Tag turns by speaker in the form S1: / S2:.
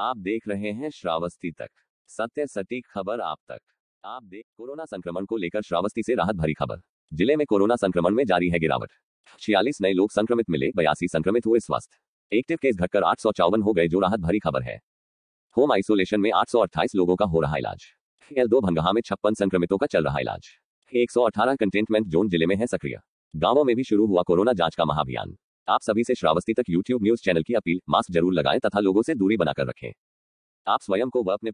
S1: आप देख रहे हैं श्रावस्ती तक सत्य सटीक खबर आप तक आप देख कोरोना संक्रमण को लेकर श्रावस्ती से राहत भरी खबर जिले में कोरोना संक्रमण में जारी है गिरावट छियालीस नए लोग संक्रमित मिले बयासी संक्रमित हुए स्वस्थ एक्टिव केस घटकर आठ हो गए जो राहत भरी खबर है होम आइसोलेशन में आठ लोगों का हो रहा इलाज एल दो भंगहा में छप्पन संक्रमितों का चल रहा इलाज अठारह कंटेनमेंट जोन जिले में है सक्रिय गांवों में भी शुरू हुआ कोरोना जांच का महाभियान आप सभी से श्रावस्ती तक यूट्यूब न्यूज चैनल की अपील मास्क जरूर लगाएं तथा लोगों से दूरी बनाकर रखें आप स्वयं को व अपने